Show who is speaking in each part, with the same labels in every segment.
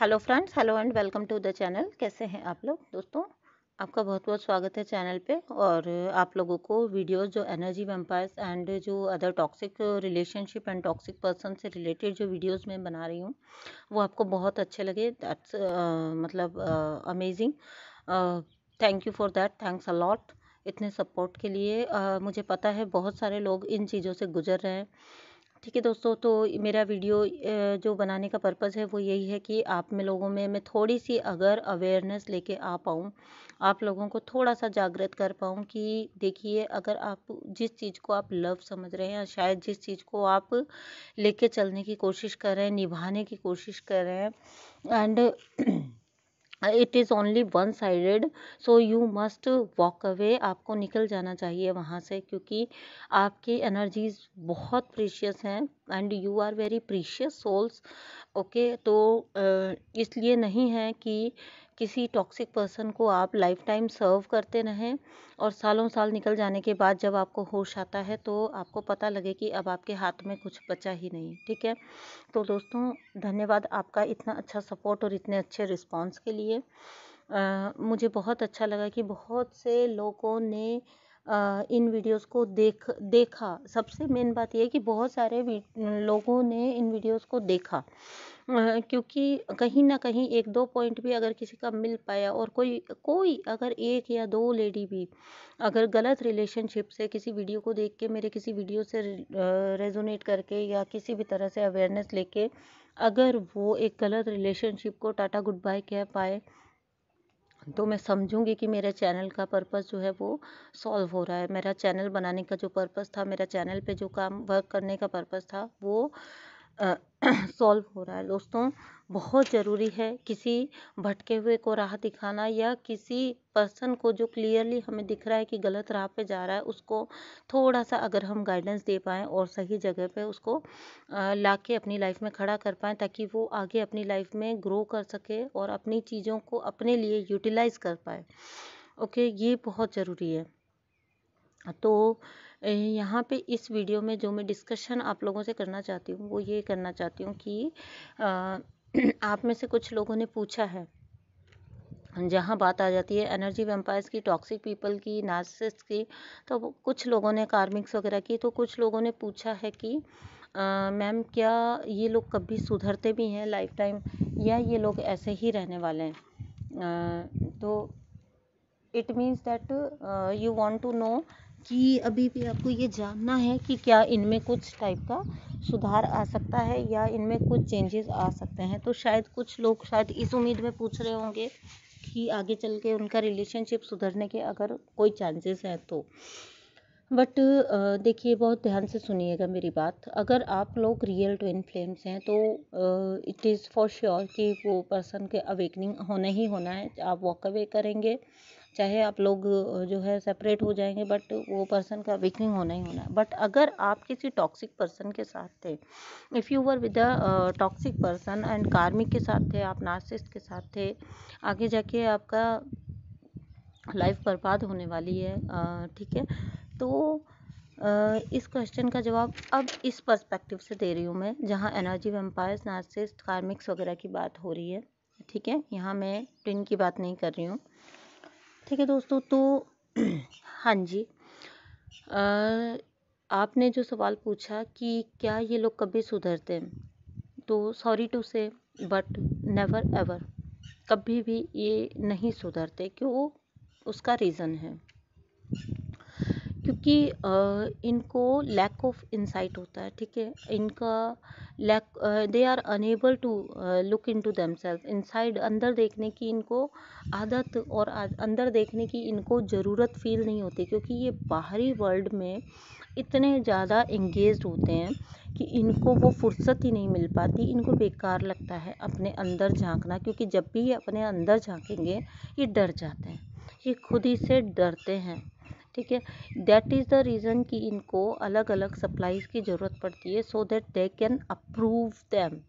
Speaker 1: hello friends hello and welcome to the channel कैसे हैं आप लोग दोस्तों आपका बहुत बहुत स्वागत है चैनल पे और आप लोगों को वीडियोस जो एनर्जी वेम्पायर्स एंड जो other toxic relationship and toxic person से रिलेटेड जो वीडियोस मैं बना रही हूँ वो आपको बहुत अच्छे लगे दैट्स uh, मतलब amazing thank you for that thanks a lot इतने सपोर्ट के लिए uh, मुझे पता है बहुत सारे लोग इन चीज़ों से गुजर रहे हैं ठीक है दोस्तों तो मेरा वीडियो जो बनाने का पर्पज़ है वो यही है कि आप में लोगों में मैं थोड़ी सी अगर अवेयरनेस लेके आ पाऊँ आप लोगों को थोड़ा सा जागृत कर पाऊँ कि देखिए अगर आप जिस चीज़ को आप लव समझ रहे हैं या शायद जिस चीज़ को आप लेके चलने की कोशिश कर रहे हैं निभाने की कोशिश कर रहे हैं and it is only one sided so you must walk away आपको निकल जाना चाहिए वहाँ से क्योंकि आपकी एनर्जीज बहुत प्रीशियस हैं and you are very precious souls okay तो uh, इसलिए नहीं है कि किसी टॉक्सिक पर्सन को आप लाइफ टाइम सर्व करते रहें और सालों साल निकल जाने के बाद जब आपको होश आता है तो आपको पता लगे कि अब आपके हाथ में कुछ बचा ही नहीं ठीक है तो दोस्तों धन्यवाद आपका इतना अच्छा सपोर्ट और इतने अच्छे रिस्पॉन्स के लिए आ, मुझे बहुत अच्छा लगा कि बहुत से लोगों ने इन वीडियोस को देख देखा सबसे मेन बात यह है कि बहुत सारे लोगों ने इन वीडियोस को देखा क्योंकि कहीं ना कहीं एक दो पॉइंट भी अगर किसी का मिल पाया और कोई कोई अगर एक या दो लेडी भी अगर गलत रिलेशनशिप से किसी वीडियो को देख के मेरे किसी वीडियो से रेजोनेट करके या किसी भी तरह से अवेयरनेस लेके अगर वो एक गलत रिलेशनशिप को टाटा गुड बाय कह पाए तो मैं समझूंगी कि मेरे चैनल का पर्पस जो है वो सॉल्व हो रहा है मेरा चैनल बनाने का जो पर्पस था मेरा चैनल पे जो काम वर्क करने का पर्पस था वो सॉल्व हो रहा है दोस्तों बहुत ज़रूरी है किसी भटके हुए को राह दिखाना या किसी पर्सन को जो क्लियरली हमें दिख रहा है कि गलत राह पे जा रहा है उसको थोड़ा सा अगर हम गाइडेंस दे पाएँ और सही जगह पे उसको ला के अपनी लाइफ में खड़ा कर पाएँ ताकि वो आगे अपनी लाइफ में ग्रो कर सके और अपनी चीज़ों को अपने लिए यूटिलाइज कर पाए ओके ये बहुत ज़रूरी है तो यहाँ पे इस वीडियो में जो मैं डिस्कशन आप लोगों से करना चाहती हूँ वो ये करना चाहती हूँ कि आप में से कुछ लोगों ने पूछा है जहाँ बात आ जाती है एनर्जी वेम्पायर्स की टॉक्सिक पीपल की नार्सिस की तो कुछ लोगों ने कार्मिक्स वगैरह की तो कुछ लोगों ने पूछा है कि मैम क्या ये लोग कभी सुधरते भी हैं लाइफ टाइम या ये लोग ऐसे ही रहने वाले हैं आ, तो it means that you want to know कि अभी भी आपको ये जानना है कि क्या इनमें कुछ टाइप का सुधार आ सकता है या इनमें कुछ चेंजेस आ सकते हैं तो शायद कुछ लोग शायद इस उम्मीद में पूछ रहे होंगे कि आगे चल के उनका रिलेशनशिप सुधरने के अगर कोई चांसेस हैं तो बट देखिए बहुत ध्यान से सुनिएगा मेरी बात अगर आप लोग रियल ट्विन फ्लेम्स हैं तो इट इज़ फॉर श्योर कि वो पर्सन के अवेकनिंग होना ही होना है आप वॉक अवे करेंगे चाहे आप लोग जो है सेपरेट हो जाएंगे बट वो पर्सन का वीकनिंग होना ही होना है बट अगर आप किसी टॉक्सिक पर्सन के साथ थे if you were with a toxic person and karmic के साथ थे आप नार्सिस्ट के साथ थे आगे जाके आपका लाइफ बर्बाद होने वाली है ठीक है तो इस क्वेश्चन का जवाब अब इस पर्सपेक्टिव से दे रही हूँ मैं जहाँ एनर्जी वेम्पायर्स नार्सिस्ट कार्मिक्स वगैरह की बात हो रही है ठीक है यहाँ मैं ट्विन की बात नहीं कर रही हूँ ठीक है दोस्तों तो हाँ जी आपने जो सवाल पूछा कि क्या ये लोग कभी सुधरते हैं तो sorry to say but never ever कभी भी ये नहीं सुधरते क्यों उसका रीज़न है क्योंकि इनको लैक ऑफ इंसाइट होता है ठीक है इनका lack they are unable to look into them inside अंदर देखने की इनको आदत और अंदर देखने की इनको ज़रूरत फील नहीं होती क्योंकि ये बाहरी वर्ल्ड में इतने ज़्यादा इंगेज होते हैं कि इनको वो फुर्सत ही नहीं मिल पाती इनको बेकार लगता है अपने अंदर झांकना क्योंकि जब भी ये अपने अंदर झांकेंगे ये डर जाते हैं ये खुद ही से डरते हैं ठीक है दैट इज़ द रीज़न कि इनको अलग अलग सप्लाईज़ की ज़रूरत पड़ती है so that they can approve them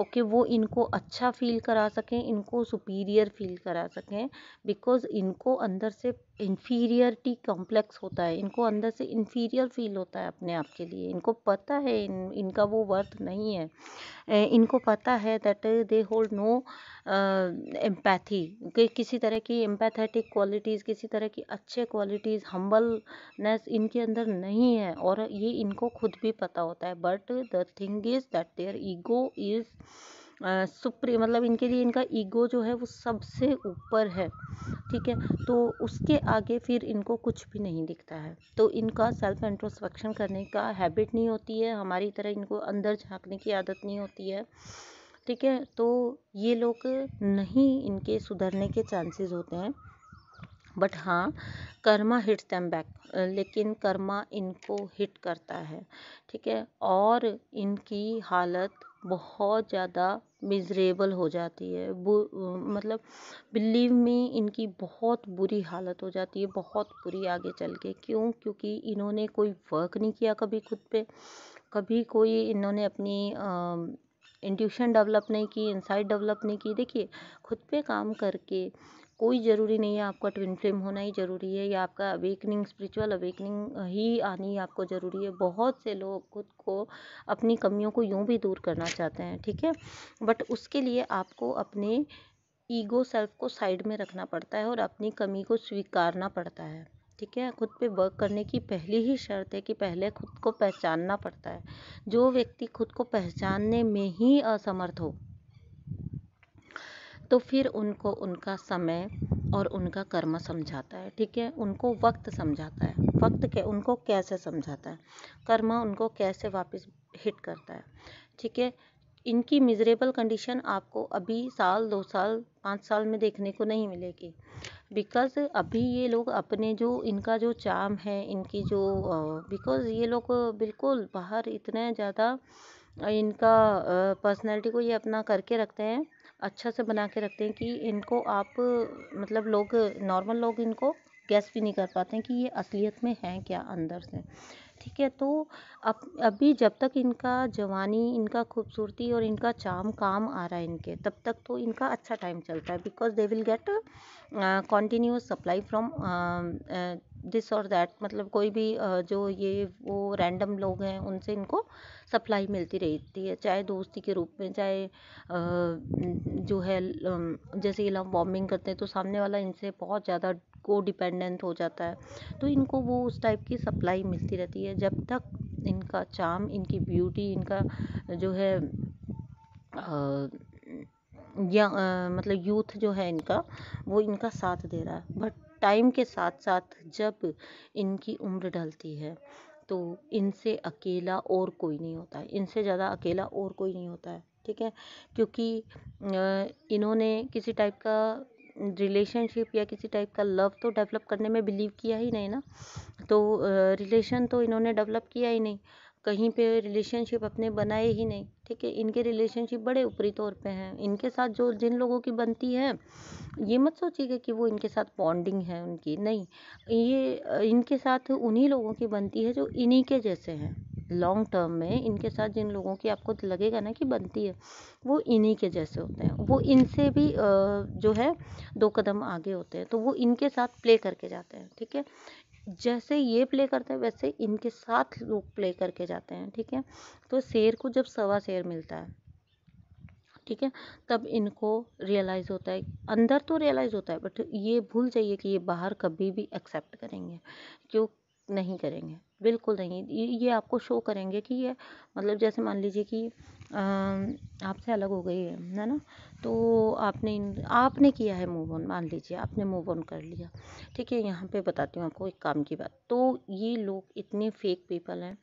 Speaker 1: okay वो इनको अच्छा फ़ील करा सकें इनको सुपीरियर फ़ील करा सकें बिकॉज़ इनको अंदर से इन्फीरियरिटी कॉम्प्लेक्स होता है इनको अंदर से इन्फीरियर फ़ील होता है अपने आप के लिए इनको पता है इन इनका वो वर्थ नहीं है इनको पता है that they hold no empathy कि किसी तरह की एम्पैथेटिक क्वालिटीज़ किसी तरह की अच्छे क्वालिटीज़ हम्बलनेस इनके अंदर नहीं है और ये इनको खुद भी पता होता है but the thing is that their ego is supreme मतलब इनके लिए इनका ईगो जो है वो सबसे ऊपर है ठीक है तो उसके आगे फिर इनको कुछ भी नहीं दिखता है तो इनका सेल्फ इंट्रोस्पेक्शन करने का हैबिट नहीं होती है हमारी तरह इनको अंदर झांकने की आदत नहीं होती है ठीक है तो ये लोग नहीं इनके सुधरने के चांसेस होते हैं बट हाँ कर्मा हिट्स दैम बैक लेकिन कर्मा इनको हिट करता है ठीक है और इनकी हालत बहुत ज़्यादा मिज़रेबल हो जाती है मतलब बिलीव में इनकी बहुत बुरी हालत हो जाती है बहुत बुरी आगे चल के क्यों क्योंकि इन्होंने कोई वर्क नहीं किया कभी खुद पे कभी कोई इन्होंने अपनी इंट्यूशन डेवलप नहीं की इनसाइट डेवलप नहीं की देखिए खुद पे काम करके कोई ज़रूरी नहीं है आपका ट्विन फ्लेम होना ही ज़रूरी है या आपका अवेकनिंग स्पिरिचुअल अवेकनिंग ही आनी आपको ज़रूरी है बहुत से लोग खुद को अपनी कमियों को यूँ भी दूर करना चाहते हैं ठीक है बट उसके लिए आपको अपने ईगो सेल्फ को साइड में रखना पड़ता है और अपनी कमी को स्वीकारना पड़ता है ठीक है खुद पे वर्क करने की पहली ही शर्त है कि पहले खुद को पहचानना पड़ता है जो व्यक्ति खुद को पहचानने में ही असमर्थ हो तो फिर उनको उनका समय और उनका कर्म समझाता है ठीक है उनको वक्त समझाता है वक्त के उनको कैसे समझाता है कर्म उनको कैसे वापस हिट करता है ठीक है इनकी मिजरेबल कंडीशन आपको अभी साल दो साल पाँच साल में देखने को नहीं मिलेगी बिकॉज अभी ये लोग अपने जो इनका जो चाम है इनकी जो बिकॉज ये लोग बिल्कुल बाहर इतने ज़्यादा इनका पर्सनैलिटी को ये अपना करके रखते हैं अच्छा से बना के रखते हैं कि इनको आप मतलब लोग नॉर्मल लोग इनको गैस भी नहीं कर पाते हैं कि ये असलियत में हैं क्या अंदर से ठीक है तो अब अभी जब तक इनका जवानी इनका खूबसूरती और इनका चाम काम आ रहा है इनके तब तक तो इनका अच्छा टाइम चलता है because they will get continuous supply from this और दैट मतलब कोई भी uh, जो ये वो रैंडम लोग हैं उनसे इनको सप्लाई मिलती रहती है चाहे दोस्ती के रूप में चाहे uh, जो है जैसे ये लव बॉम्बिंग करते हैं तो सामने वाला इनसे बहुत ज़्यादा को डिपेंडेंट हो जाता है तो इनको वो उस टाइप की सप्लाई मिलती रहती है जब तक इनका चाम इनकी ब्यूटी इनका जो है या मतलब यूथ जो है इनका वो इनका साथ दे रहा है बट टाइम के साथ साथ जब इनकी उम्र ढलती है तो इनसे अकेला और कोई नहीं होता है इनसे ज़्यादा अकेला और कोई नहीं होता है ठीक है क्योंकि इन्होंने किसी टाइप का रिलेशनशिप या किसी टाइप का लव तो डेवलप करने में बिलीव किया ही नहीं ना तो रिलेशन तो इन्होंने डेवलप किया ही नहीं कहीं पे रिलेशनशिप अपने बनाए ही नहीं ठीक है इनके रिलेशनशिप बड़े ऊपरी तौर पे हैं इनके साथ जो जिन लोगों की बनती है ये मत सोचिएगा कि वो इनके साथ बॉन्डिंग है उनकी नहीं ये इनके साथ उन्हीं लोगों की बनती है जो इन्हीं के जैसे हैं लॉन्ग टर्म में इनके साथ जिन लोगों की आपको लगेगा ना कि बनती है वो इन्हीं के जैसे होते हैं वो इनसे भी जो है दो कदम आगे होते हैं तो वो इनके साथ प्ले करके जाते हैं ठीक है जैसे ये प्ले करते हैं वैसे इनके साथ लोग प्ले करके जाते हैं ठीक है तो शेर को जब सवा शेर मिलता है ठीक है तब इनको रियलाइज़ होता है अंदर तो रियलाइज़ होता है बट ये भूल जाइए कि ये बाहर कभी भी एक्सेप्ट करेंगे क्यों नहीं करेंगे बिल्कुल नहीं ये आपको शो करेंगे कि ये मतलब जैसे मान लीजिए कि आपसे अलग हो गई है है ना तो आपने आपने किया है मूव ऑन मान लीजिए आपने मूव ऑन कर लिया ठीक है यहाँ पे बताती हूँ आपको एक काम की बात तो ये लोग इतने फेक पीपल हैं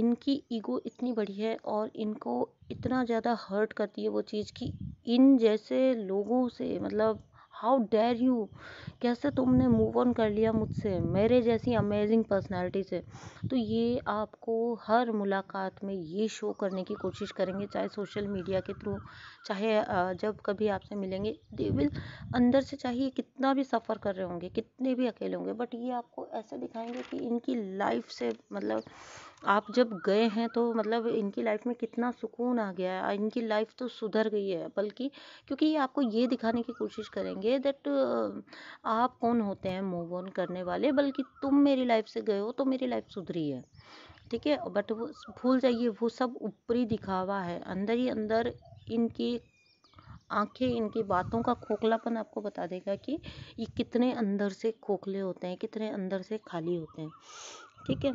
Speaker 1: इनकी ईगो इतनी बड़ी है और इनको इतना ज़्यादा हर्ट करती है वो चीज़ कि इन जैसे लोगों से मतलब हाउ डेर यू कैसे तुमने मूव ऑन कर लिया मुझसे मेरे जैसी अमेजिंग पर्सनैलिटी से तो ये आपको हर मुलाकात में ये शो करने की कोशिश करेंगे चाहे सोशल मीडिया के थ्रू चाहे जब कभी आपसे मिलेंगे दे विल अंदर से चाहिए कितना भी सफ़र कर रहे होंगे कितने भी अकेले होंगे बट ये आपको ऐसे दिखाएंगे कि इनकी लाइफ से मतलब आप जब गए हैं तो मतलब इनकी लाइफ में कितना सुकून आ गया है इनकी लाइफ तो सुधर गई है बल्कि क्योंकि ये आपको ये दिखाने की कोशिश करेंगे दैट आप कौन होते हैं मूव ऑन करने वाले बल्कि तुम मेरी लाइफ से गए हो तो मेरी लाइफ सुधरी है ठीक है बट वो भूल जाइए वो सब ऊपरी दिखावा है अंदर ही अंदर इनकी आंखें इनकी बातों का खोखलापन आपको बता देगा कि ये कितने अंदर से खोखले होते हैं कितने अंदर से खाली होते हैं ठीक है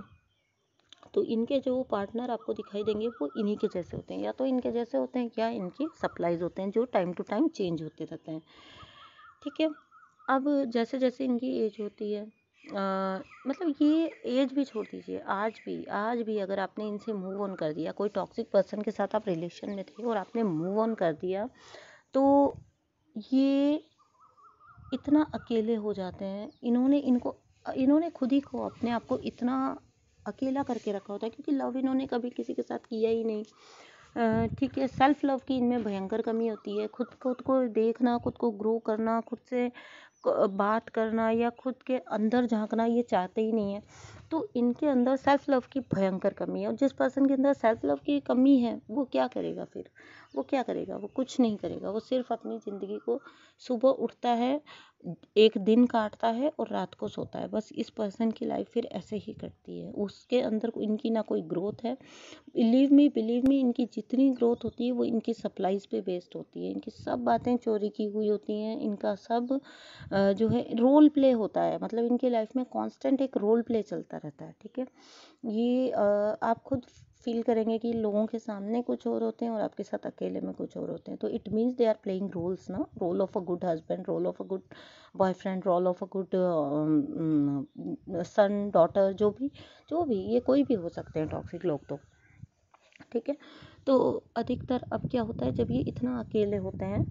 Speaker 1: तो इनके जो पार्टनर आपको दिखाई देंगे वो इन्हीं के जैसे होते हैं या तो इनके जैसे होते हैं या इनके सप्लाइज होते हैं जो टाइम टू टाइम चेंज होते रहते हैं ठीक है अब जैसे जैसे इनकी एज होती है आ, मतलब ये एज भी छोड़ दीजिए आज भी आज भी अगर आपने इनसे मूव ऑन कर दिया कोई टॉक्सिक पर्सन के साथ आप रिलेशन में थे और आपने मूव ऑन कर दिया तो ये इतना अकेले हो जाते हैं इन्होंने इनको इन्होंने खुद ही को अपने आप को इतना अकेला करके रखा होता है क्योंकि लव इन्होंने कभी किसी के साथ किया ही नहीं ठीक है सेल्फ लव की इनमें भयंकर कमी होती है खुद खुद को देखना खुद को ग्रो करना खुद से बात करना या खुद के अंदर झाँकना ये चाहते ही नहीं है तो इनके अंदर सेल्फ लव की भयंकर कमी है और जिस पर्सन के अंदर सेल्फ लव की कमी है वो क्या करेगा फिर वो क्या करेगा वो कुछ नहीं करेगा वो सिर्फ अपनी ज़िंदगी को सुबह उठता है एक दिन काटता है और रात को सोता है बस इस पर्सन की लाइफ फिर ऐसे ही कटती है उसके अंदर इनकी ना कोई ग्रोथ है बिलीव मी बिलीव मी इनकी जितनी ग्रोथ होती है वो इनकी सप्लाईज पे बेस्ड होती है इनकी सब बातें चोरी की हुई होती हैं इनका सब जो है रोल प्ले होता है मतलब इनकी लाइफ में कांस्टेंट एक रोल प्ले चलता रहता है ठीक है ये आप खुद फील करेंगे कि लोगों के सामने कुछ और होते हैं और आपके साथ अकेले में कुछ और होते हैं तो it means they are playing roles ना role of a good husband role of a good boyfriend role of a good son daughter जो भी जो भी ये कोई भी हो सकते हैं टॉक्सिक लोग तो ठीक है तो अधिकतर अब क्या होता है जब ये इतना अकेले होते हैं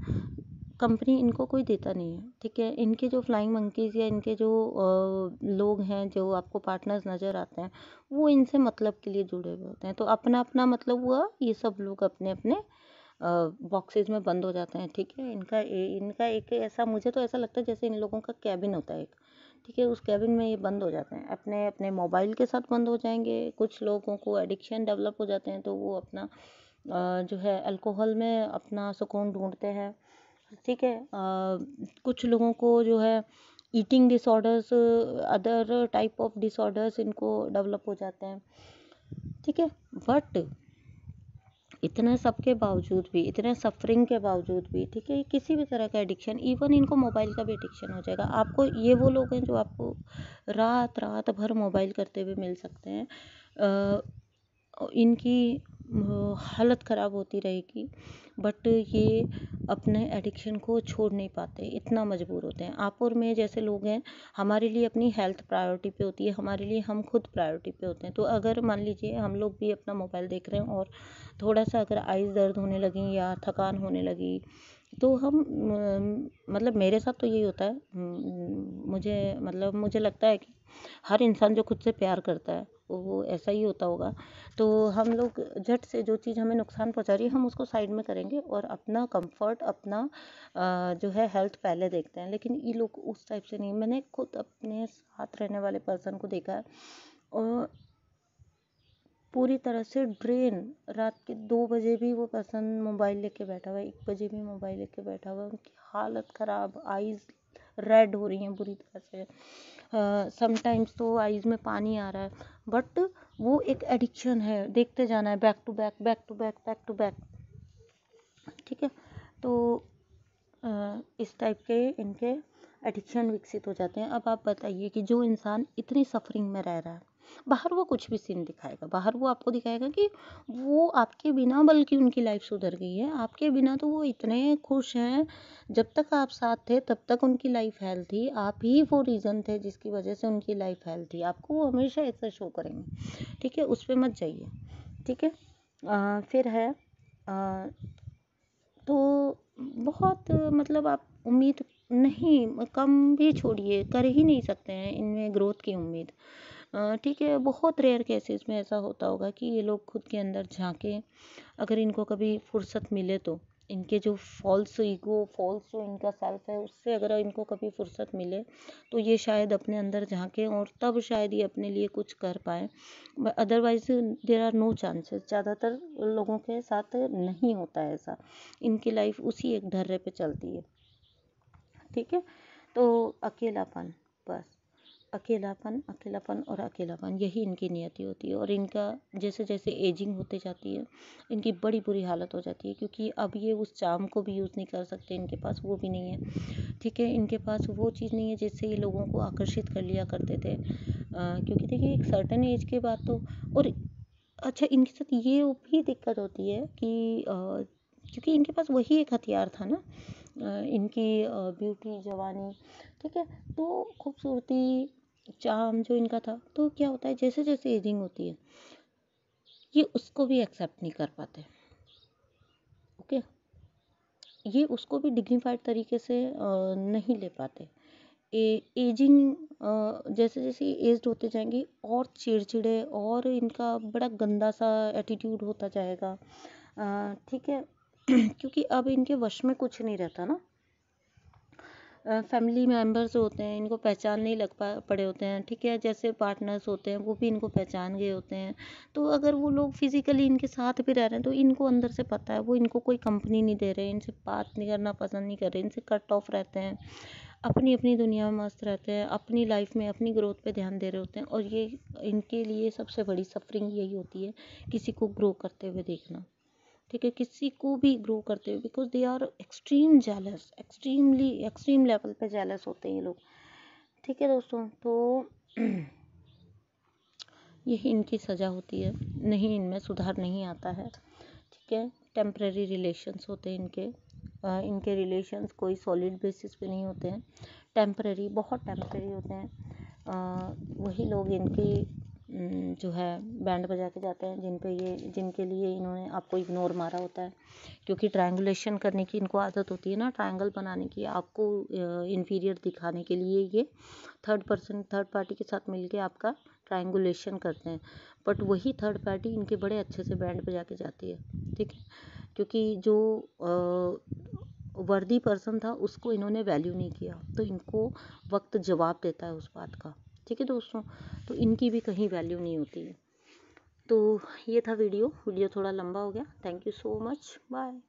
Speaker 1: कंपनी इनको कोई देता नहीं है ठीक है इनके जो फ्लाइंग मंकीज़ या इनके जो लोग हैं जो आपको पार्टनर्स नज़र आते हैं वो इनसे मतलब के लिए जुड़े हुए होते हैं तो अपना अपना मतलब हुआ ये सब लोग अपने अपने बॉक्सेस में बंद हो जाते हैं ठीक है इनका इनका एक ऐसा मुझे तो ऐसा लगता है जैसे इन लोगों का कैबिन होता है एक ठीक है उस कैबिन में ये बंद हो जाते हैं अपने अपने मोबाइल के साथ बंद हो जाएंगे कुछ लोगों को एडिक्शन डेवलप हो जाते हैं तो वो अपना जो है अल्कोहल में अपना सुकून ढूंढते हैं ठीक है कुछ लोगों को जो है eating disorders other type of disorders इनको डेवलप हो जाते हैं ठीक है बट इतने सब के बावजूद भी इतने सफरिंग के बावजूद भी ठीक है किसी भी तरह का एडिक्शन इवन इनको मोबाइल का भी एडिक्शन हो जाएगा आपको ये वो लोग हैं जो आपको रात रात भर मोबाइल करते हुए मिल सकते हैं आ, इनकी हालत खराब होती रहेगी बट ये अपने एडिक्शन को छोड़ नहीं पाते इतना मजबूर होते हैं आप और मैं जैसे लोग हैं हमारे लिए अपनी हेल्थ प्रायोरिटी पे होती है हमारे लिए हम खुद प्रायोरिटी पे होते हैं तो अगर मान लीजिए हम लोग भी अपना मोबाइल देख रहे हैं और थोड़ा सा अगर आइज़ दर्द होने लगी या थकान होने लगी तो हम मतलब मेरे साथ तो यही होता है मुझे मतलब मुझे लगता है कि हर इंसान जो खुद से प्यार करता है वो ऐसा ही होता होगा तो हम लोग झट से जो चीज़ हमें नुकसान पहुँचा रही है हम उसको साइड में करेंगे और अपना कंफर्ट अपना जो है हेल्थ पहले देखते हैं लेकिन ये लोग उस टाइप से नहीं मैंने खुद अपने साथ रहने वाले पर्सन को देखा है और पूरी तरह से ड्रेन रात के दो बजे भी वो पर्सन मोबाइल लेके बैठा हुआ है एक बजे भी मोबाइल लेके बैठा हुआ है उनकी हालत ख़राब आइज़ रेड हो रही हैं बुरी तरह से समटाइम्स तो आइज़ में पानी आ रहा है बट वो एक एडिक्शन है देखते जाना है back to back back to back back to back ठीक है तो uh, इस टाइप के इनके एडिक्शन विकसित हो जाते हैं अब आप बताइए कि जो इंसान इतनी सफरिंग में रह रहा है बाहर वो कुछ भी सीन दिखाएगा बाहर वो आपको दिखाएगा कि वो आपके बिना बल्कि उनकी लाइफ सुधर गई है आपके बिना तो वो इतने खुश हैं जब तक आप साथ थे तब तक उनकी लाइफ हेल्थी आप ही वो रीज़न थे जिसकी वजह से उनकी लाइफ हेल्थी आपको वो हमेशा ऐसा शो करेंगे ठीक है उस पर मत जाइए ठीक है फिर है आ, तो बहुत मतलब आप उम्मीद नहीं कम भी छोड़िए कर ही नहीं सकते हैं इनमें ग्रोथ की उम्मीद ठीक है बहुत रेयर केसेस में ऐसा होता होगा कि ये लोग खुद के अंदर झांकें अगर इनको कभी फुर्सत मिले तो इनके जो फॉल्स ईगो फॉल्स जो इनका सेल्फ है उससे अगर इनको कभी फुर्सत मिले तो ये शायद अपने अंदर झांकें और तब शायद ये अपने लिए कुछ कर पाए otherwise there are no chances ज़्यादातर लोगों के साथ नहीं होता है ऐसा इनकी लाइफ उसी एक धर्रे पे चलती है ठीक है तो अकेलापन बस अकेलापन अकेलापन और अकेलापन यही इनकी नियति होती है और इनका जैसे जैसे एजिंग होते जाती है इनकी बड़ी बुरी हालत हो जाती है क्योंकि अब ये उस चाम को भी यूज़ नहीं कर सकते इनके पास वो भी नहीं है ठीक है इनके पास वो चीज़ नहीं है जिससे ये लोगों को आकर्षित कर लिया करते थे आ, क्योंकि देखिए एक सर्टन एज के बाद तो और अच्छा इनके साथ ये भी दिक्कत होती है कि आ, क्योंकि इनके पास वही एक हथियार था ना इनकी ब्यूटी जवानी ठीक है तो खूबसूरती चाम जो इनका था तो क्या होता है जैसे जैसे एजिंग होती है ये उसको भी एक्सेप्ट नहीं कर पाते ओके ये उसको भी डिग्निफाइड तरीके से नहीं ले पाते ए, एजिंग जैसे जैसे एज्ड होते जाएंगे और चिड़चिड़े और इनका बड़ा गंदा सा एटीट्यूड होता जाएगा ठीक है क्योंकि अब इनके वश में कुछ नहीं रहता ना फैमिली मेम्बर्स होते हैं इनको पहचान नहीं लग पा पड़े होते हैं ठीक है जैसे पार्टनर्स होते हैं वो भी इनको पहचान गए होते हैं तो अगर वो लोग फिजिकली इनके साथ भी रह रहे हैं तो इनको अंदर से पता है वो इनको कोई कंपनी नहीं दे रहे इनसे बात नहीं करना पसंद नहीं कर रहे इनसे कट ऑफ रहते हैं अपनी अपनी दुनिया में मस्त रहते हैं अपनी लाइफ में अपनी ग्रोथ पर ध्यान दे रहे होते हैं और ये इनके लिए सबसे बड़ी सफरिंग यही होती है किसी को ग्रो करते हुए देखना ठीक है किसी को भी ग्रो करते हुए because they are extreme jealous extremely extreme level पे जेलस होते हैं ये लोग ठीक है दोस्तों तो यही इनकी सज़ा होती है नहीं इनमें सुधार नहीं आता है ठीक है टेम्प्रेरी रिलेशंस होते हैं इनके आ, इनके रिलेशंस कोई सॉलिड बेसिस पे नहीं होते हैं टेम्प्रेरी बहुत टेम्प्रेरी होते हैं आ, वही लोग इनकी जो है बैंड बजा के जाते हैं जिन पे ये जिनके लिए इन्होंने आपको इग्नोर मारा होता है क्योंकि ट्रायंगुलेशन करने की इनको आदत होती है ना ट्रायंगल बनाने की आपको इन्फीरियर दिखाने के लिए ये थर्ड पर्सन थर्ड पार्टी के साथ मिलके आपका ट्रायंगुलेशन करते हैं बट वही थर्ड पार्टी इनके बड़े अच्छे से बैंड बजा के जाती है ठीक है क्योंकि जो वर्दी पर्सन था उसको इन्होंने वैल्यू नहीं किया तो इनको वक्त जवाब देता है उस बात का ठीक है दोस्तों तो इनकी भी कहीं वैल्यू नहीं होती है तो ये था वीडियो वीडियो थोड़ा लंबा हो गया thank you so much bye